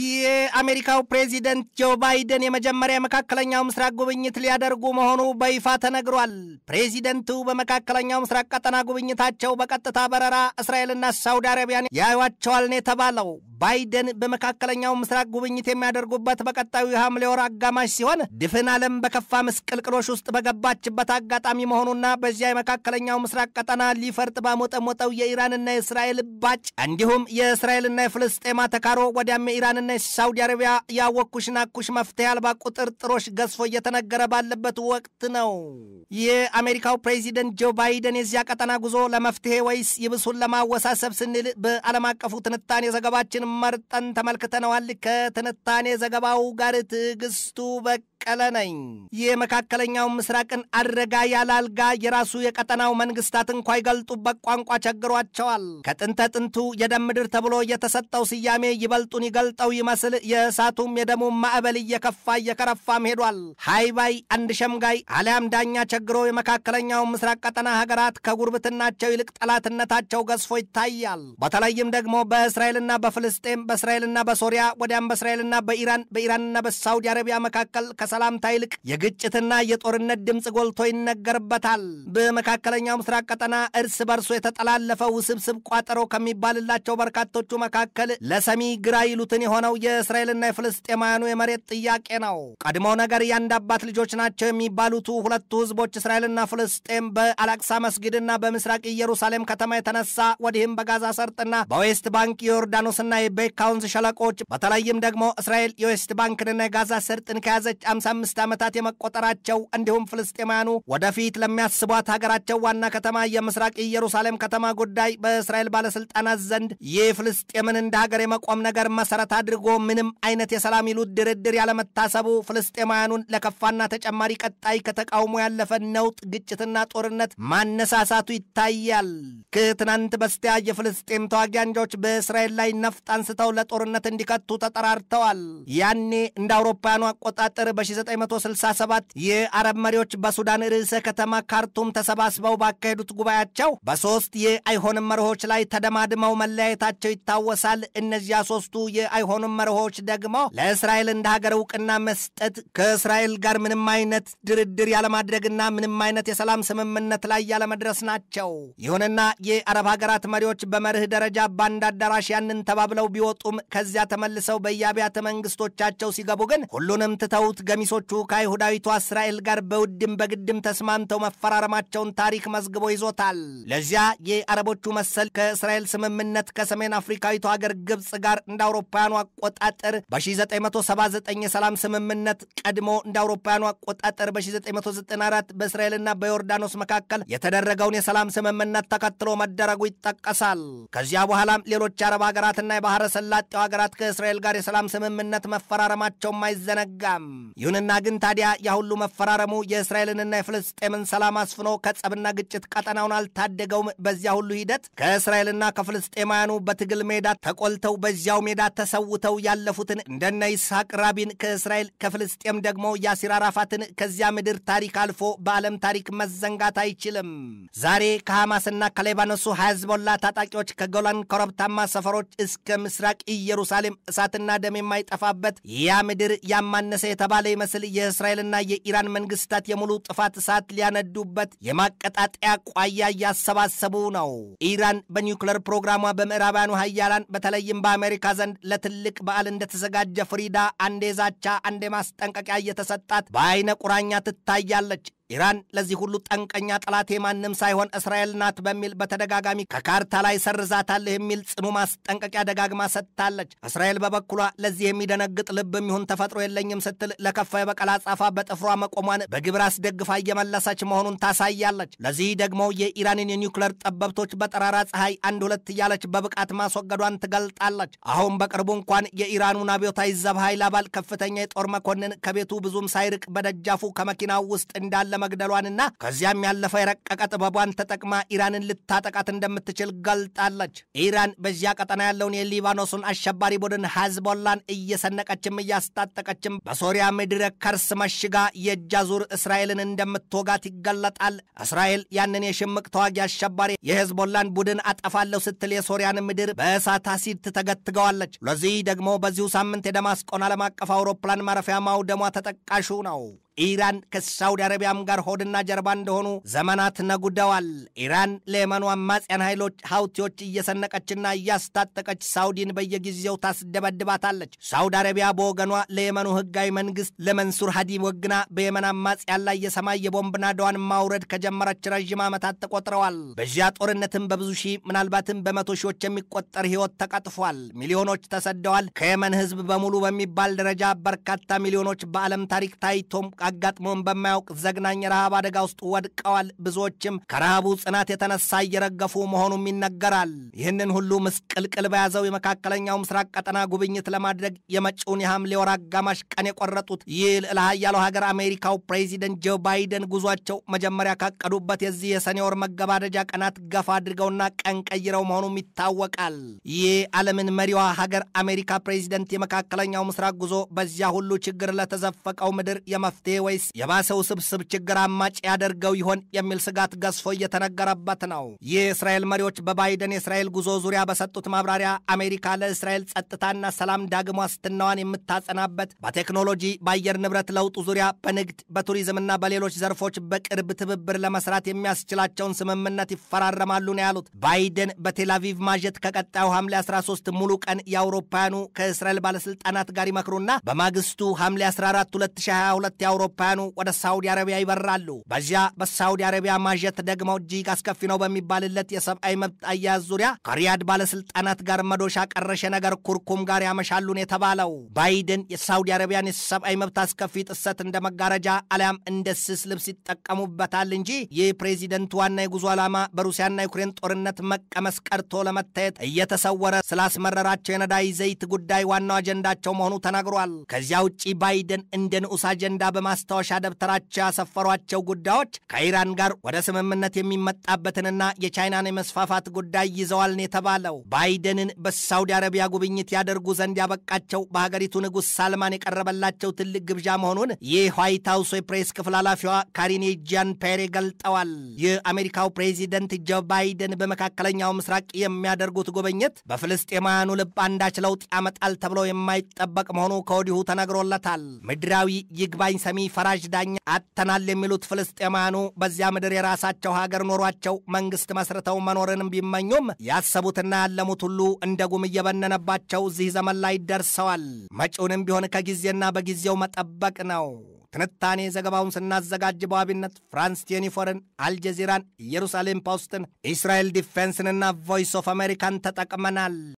የአሜሪካው ፕሬዚደንት ጆ ባይደን የመጀመሪያ መካከለኛው ምስራቅ ጉብኝት ሊያደርጉ መሆኑ በይፋ ተነግሯል። ፕሬዚደንቱ በመካከለኛው ምስራቅ ቀጠና ጉብኝታቸው በቀጥታ በረራ እስራኤልና ሳውዲ አረቢያን ያዩቸዋል ነው የተባለው። ባይደን በመካከለኛው ምስራቅ ጉብኝት የሚያደርጉበት በቀጣዩ የሐምሌ ወር አጋማሽ ሲሆን ድፍን ዓለም በከፋ ምስቅልቅሎች ውስጥ በገባችበት አጋጣሚ መሆኑና በዚያ የመካከለኛው ምስራቅ ቀጠና ሊፈርጥ ባሞጠሞጠው የኢራንና የእስራኤል ባጭ እንዲሁም የእስራኤልና የፍልስጤማ ተካሮ ወዲያም ኢራን የመንሽ ሳውዲ አረቢያ ያወቅኩሽን አኩሽ መፍትሄ አልባ ቁጥርጥሮች ገዝፎ እየተነገረ ባለበት ወቅት ነው። የአሜሪካው ፕሬዚደንት ጆ ባይደን የዚያ ቀጠና ጉዞ ለመፍትሄ ወይስ ይብሱን ለማወሳሰብ ስንል በዓለም አቀፉ ትንታኔ ዘገባችን መርጠን ተመልክተነዋል። ከትንታኔ ዘገባው ጋር ትዕግስቱ በቅ በቀለ ነኝ። የመካከለኛው ምስራቅን አድረጋ ያለ አልጋ የራሱ የቀጠናው መንግስታት እንኳ ይገልጡበት ቋንቋ ቸግሯቸዋል። ከጥንተ ጥንቱ የደም ምድር ተብሎ የተሰጠው ስያሜ ይበልጡን ይገልጠው ይመስል የእሳቱም የደሙም ማዕበል እየከፋ እየከረፋም ሄዷል። ሃይባይ አንድ ሸምጋይ አሊያም ዳኛ ቸግሮ የመካከለኛው ምስራቅ ቀጠና ሀገራት ከጉርብትናቸው ይልቅ ጠላትነታቸው ገዝፎ ይታያል። በተለይም ደግሞ በእስራኤልና በፍልስጤም፣ በእስራኤልና በሶሪያ ወዲያም በእስራኤልና በኢራን በኢራንና በሳውዲ አረቢያ መካከል ከ ከሰላምታ ይልቅ የግጭትና የጦርነት ድምፅ ጎልቶ ይነገርበታል። በመካከለኛው ምስራቅ ቀጠና እርስ በርሶ የተጠላለፈው ውስብስብ ቋጠሮ ከሚባልላቸው በርካቶቹ መካከል ለሰሚ ግራ ይሉትን የሆነው የእስራኤልና የፍልስጤማውያኑ የመሬት ጥያቄ ነው። ቀድሞ ነገር የአንድ አባት ልጆች ናቸው የሚባሉት ሁለቱ ህዝቦች እስራኤልና ፍልስጤም በአላቅሳ መስጊድና በምስራቅ ኢየሩሳሌም ከተማ የተነሳ ወዲህም በጋዛ ሰርጥና በዌስት ባንክ የዮርዳኖስና የቤካውንዝ ሸለቆዎች በተለይም ደግሞ እስራኤል የዌስት ባንክንና የጋዛ ሰርጥን ከያዘች 55 ዓመታት የመቆጠራቸው እንዲሁም ፍልስጤማያኑ ወደፊት ለሚያስቧት ሀገራቸው ዋና ከተማ የምስራቅ ኢየሩሳሌም ከተማ ጉዳይ በእስራኤል ባለስልጣናት ዘንድ ይህ ፍልስጤምን እንደ ሀገር የመቆም ነገር መሰረት አድርጎ ምንም አይነት የሰላም ይሉት ድርድር ያለመታሰቡ ፍልስጤማውያኑን ለከፋና ተጨማሪ ቀጣይ ከተቃውሞ ያለፈ ነውጥ፣ ግጭትና ጦርነት ማነሳሳቱ ይታያል። ከትናንት በስቲያ የፍልስጤም ተዋጊ አንጃዎች በእስራኤል ላይ ነፍጥ አንስተው ለጦርነት እንዲከቱ ተጠራርተዋል። ያኔ እንደ አውሮፓውያኑ አቆጣጠር በሺ 1967 የአረብ መሪዎች በሱዳን ርዕሰ ከተማ ካርቱም ተሰባስበው ባካሄዱት ጉባኤያቸው በሶስት የአይሆንም መርሆች ላይ ተደማድመው መለያየታቸው ይታወሳል። እነዚያ ሶስቱ የአይሆንም መርሆች ደግሞ ለእስራኤል እንደ ሀገር እውቅና መስጠት፣ ከእስራኤል ጋር ምንም አይነት ድርድር ያለማድረግና ምንም አይነት የሰላም ስምምነት ላይ ያለመድረስ ናቸው። ይሁንና የአረብ ሀገራት መሪዎች በመርህ ደረጃ በአንድ አዳራሽ ያንን ተባብለው ቢወጡም ከዚያ ተመልሰው በየአብያተ መንግስቶቻቸው ሲገቡ ግን ሁሉንም ትተውት ገሚ ቀሚሶቹ ከአይሁዳዊቷ እስራኤል ጋር በውድም በግድም ተስማምተው መፈራረማቸውን ታሪክ መዝግቦ ይዞታል። ለዚያ የአረቦቹ መሰል ከእስራኤል ስምምነት ከሰሜን አፍሪካዊቱ አገር ግብፅ ጋር እንደ አውሮፓውያኑ አቆጣጠር በ1979 የሰላም ስምምነት ቀድሞ እንደ አውሮፓውያኑ አቆጣጠር በ1994 በእስራኤልና በዮርዳኖስ መካከል የተደረገውን የሰላም ስምምነት ተከትሎ መደረጉ ይጠቀሳል። ከዚያ በኋላም ሌሎች የአረብ ሀገራትና የባህረ ሰላጤው ሀገራት ከእስራኤል ጋር የሰላም ስምምነት መፈራረማቸውም አይዘነጋም። ይሁንና ግን ታዲያ ያሁሉ መፈራረሙ የእስራኤልንና የፍልስጤምን ሰላም አስፍኖ ከጸብና ግጭት ቀጠናውን አልታደገውም። በዚያ ሁሉ ሂደት ከእስራኤልና ከፍልስጤማውያኑ በትግል ሜዳ ተቆልተው በዚያው ሜዳ ተሰውተው ያለፉትን እንደነ ይስሐቅ ራቢን ከእስራኤል ከፍልስጤም ደግሞ ያሲር አራፋትን ከዚያ ምድር ታሪክ አልፎ በዓለም ታሪክ መዘንጋት አይችልም። ዛሬ ከሐማስና ከሌባኖሱ ሐዝቦላ ታጣቂዎች ከጎላን ኮረብታማ ሰፈሮች እስከ ምስራቅ ኢየሩሳሌም እሳትና ደም የማይጠፋበት ያ ምድር ያማነሰ የተባለ የሚመስል የእስራኤልና የኢራን መንግስታት የሙሉ ጥፋት እሳት ሊያነዱበት የማቀጣጠያ ቋያ እያሰባሰቡ ነው። ኢራን በኒውክለር ፕሮግራሟ በምዕራባኑ ሀያላን በተለይም በአሜሪካ ዘንድ ለትልቅ በዓል እንደተዘጋጀ ፍሪዳ አንዴ ዛቻ፣ አንዴ ማስጠንቀቂያ እየተሰጣት በአይነ ቁራኛ ትታያለች። ኢራን ለዚህ ሁሉ ጠንቀኛ ጠላቴ ማንም ሳይሆን እስራኤል ናት በሚል በተደጋጋሚ ከካርታ ላይ ሰርዛታለህ የሚል ጽኑ ማስጠንቀቂያ ደጋግማ ሰጥታለች። እስራኤል በበኩሏ ለዚህ የሚደነግጥ ልብ የሚሆን ተፈጥሮ የለኝም ስትል ለከፋ የበቀል አጻፋ በጥፍሯ መቆሟን በግብር አስደግፋ እየመለሰች መሆኑን ታሳያለች። ለዚህ ደግሞ የኢራንን የኒውክለር ጠበብቶች በጠራራ ፀሐይ አንድ ሁለት እያለች በብቃት ማስወገዷን ትገልጣለች። አሁን በቅርቡ እንኳን የኢራኑን አብዮታዊ ዘብ ኃይል አባል ከፍተኛ የጦር መኮንን ከቤቱ ብዙም ሳይርቅ በደጃፉ ከመኪናው ውስጥ እንዳለ መግደሏንና ከዚያም ያለፈ የረቀቀ ጥበቧን ተጠቅማ ኢራንን ልታጠቃት እንደምትችል ገልጣለች። ኢራን በዚያ ቀጠና ያለውን የሊባኖሱን አሸባሪ ቡድን ሀዝቦላን እየሰነቀችም እያስታጠቀችም በሶሪያ ምድረ ከርስ መሽጋ የእጅ አዙር እስራኤልን እንደምትወጋት ይገለጣል። እስራኤል ያንን የሽምቅ ተዋጊ አሸባሪ የሄዝቦላን ቡድን አጠፋለሁ ስትል የሶሪያን ምድር በእሳት አሲድ ትተገትገዋለች። ለዚህ ደግሞ በዚሁ ሳምንት የደማስቆን ዓለም አቀፍ አውሮፕላን ማረፊያ ማውደሟ ተጠቃሹ ነው። ኢራን ከሳውዲ አረቢያም ጋር ሆድና ጀርባ እንደሆኑ ዘመናት ነጉደዋል። ኢራን ለየመኑ አማጽያን ኃይሎች ሀውቲዎች እየሰነቀችና እያስታጠቀች ሳውዲን በየጊዜው ታስደበድባታለች። ሳውዲ አረቢያ በወገኗ ለየመኑ ህጋዊ መንግስት ለመንሱር ሀዲ ወግና በየመን አማጽያን ላይ የሰማይ የቦምብ ናዳዋን ማውረድ ከጀመረች ረዥም ዓመታት ተቆጥረዋል። በዚያ ጦርነትም በብዙ ሺህ ምናልባትም በመቶ ሺዎች የሚቆጠር ህይወት ተቀጥፏል። ሚሊዮኖች ተሰደዋል። ከየመን ህዝብ በሙሉ በሚባል ደረጃ በርካታ ሚሊዮኖች በዓለም ታሪክ ታይቶም አጋጥሞን በማያውቅ ዘግናኝ ረሃብ አደጋ ውስጥ ወድቀዋል። ብዙዎችም ከረሃቡ ጽናት የተነሳ እየረገፉ መሆኑም ይነገራል። ይህንን ሁሉ ምስቅልቅል በያዘው የመካከለኛው ምስራቅ ቀጠና ጉብኝት ለማድረግ የመጪውን የሐምሌ ወር አጋማሽ ቀን የቆረጡት ይህ ልዕለ ኃያሉ ሀገር አሜሪካው ፕሬዚደንት ጆ ባይደን ጉዟቸው መጀመሪያ ካቀዱበት የዚህ የሰኔ ወር መገባደጃ ቀናት ገፋ አድርገውና ቀን ቀይረው መሆኑም ይታወቃል። ይህ ዓለምን መሪዋ ሀገር አሜሪካ ፕሬዚደንት የመካከለኛው ምስራቅ ጉዞ በዚያ ሁሉ ችግር ለተዘፈቀው ምድር የመፍትሄ ወይስ የባሰ ውስብስብ ችግር አማጭ ያደርገው ይሆን የሚል ስጋት ገዝፎ እየተነገረበት ነው። የእስራኤል መሪዎች በባይደን የእስራኤል ጉዞ ዙሪያ በሰጡት ማብራሪያ አሜሪካ ለእስራኤል ጸጥታና ሰላም ዳግም ዋስትናዋን የምታጸናበት በቴክኖሎጂ፣ በአየር ንብረት ለውጡ ዙሪያ፣ በንግድ፣ በቱሪዝምና በሌሎች ዘርፎች በቅርብ ትብብር ለመስራት የሚያስችላቸውን ስምምነት ይፈራረማሉ ነው ያሉት። ባይደን በቴላቪቭ ማጀት ከቀጣዩ ሐምሌ 13 ሙሉ ቀን የአውሮፓውያኑ ከእስራኤል ባለስልጣናት ጋር ይመክሩና በማግስቱ ሐምሌ 14 2022 አውሮፓውያኑ ወደ ሳውዲ አረቢያ ይበራሉ። በዚያ በሳውዲ አረቢያ ማጀት ደግሞ እጅግ አስከፊ ነው በሚባልለት የሰብአዊ መብት አያያዝ ዙሪያ ከሪያድ ባለስልጣናት ጋር መዶሻ ቀረሸ ነገር ኩርኩም ጋር ያመሻሉን የተባለው ባይደን የሳውዲ አረቢያን የሰብአዊ መብት አስከፊ ጥሰት እንደ መጋረጃ አሊያም እንደ ስስ ልብስ ይጠቀሙበታል እንጂ ፕሬዚደንት ዋና የጉዞ ዓላማ በሩሲያና ዩክሬን ጦርነት መቀመስ ቀርቶ ለመታየት እየተሰወረ ስላስመረራቸው የነዳጅ ዘይት ጉዳይ ዋናው አጀንዳቸው መሆኑ ተናግሯል። ከዚያ ውጭ ባይደን እንደ ንዑስ አጀንዳ በማ ማስታወሻ ደብተራቸው ያሰፈሯቸው ጉዳዮች ከኢራን ጋር ወደ ስምምነት የሚመጣበትንና የቻይናን የመስፋፋት ጉዳይ ይዘዋል ነው የተባለው። ባይደንን በሳውዲ አረቢያ ጉብኝት ያደርጉ ዘንድ ያበቃቸው በሀገሪቱ ንጉሥ ሳልማን የቀረበላቸው ትልቅ ግብዣ መሆኑን ይህ ዋይት ሀውስ የፕሬስ ክፍል ኃላፊዋ ካሪኔ ጃን ፔሬ ገልጠዋል። የአሜሪካው ፕሬዚደንት ጆ ባይደን በመካከለኛው ምስራቅ የሚያደርጉት ጉብኝት በፍልስጤማውያኑ ልብ አንዳች ለውጥ ያመጣል ተብሎ የማይጠበቅ መሆኑ ከወዲሁ ተነግሮለታል። ምድራዊ ይግባኝ ሰሚ ፈራጅ ዳኛ አጥተናል የሚሉት ፍልስጤማኑ በዚያ ምድር የራሳቸው ሀገር ኖሯቸው መንግስት መስርተው መኖርንም ቢመኙም ያሰቡትና ያለሙት ሁሉ እንደ ጉም እየበነነባቸው እዚህ ዘመን ላይ ደርሰዋል። መጪውንም ቢሆን ከጊዜና በጊዜው መጠበቅ ነው። ትንታኔ ዘገባውን ስናዘጋጅ በዋቢነት ፍራንስ ቴኒፎርን፣ አልጀዚራን፣ ኢየሩሳሌም ፖስትን፣ ኢስራኤል ዲፌንስንና ቮይስ ኦፍ አሜሪካን ተጠቅመናል።